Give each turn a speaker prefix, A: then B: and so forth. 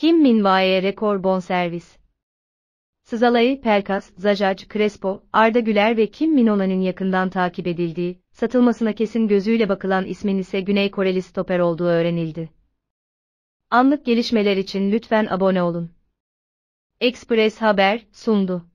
A: Kim Minvae rekor bonservis. Sızalay, Pelkas, Zajac, Crespo, Arda Güler ve Kim Minona'nın yakından takip edildiği, satılmasına kesin gözüyle bakılan ismin ise Güney Koreli stoper olduğu öğrenildi. Anlık gelişmeler için lütfen abone olun. Express Haber sundu.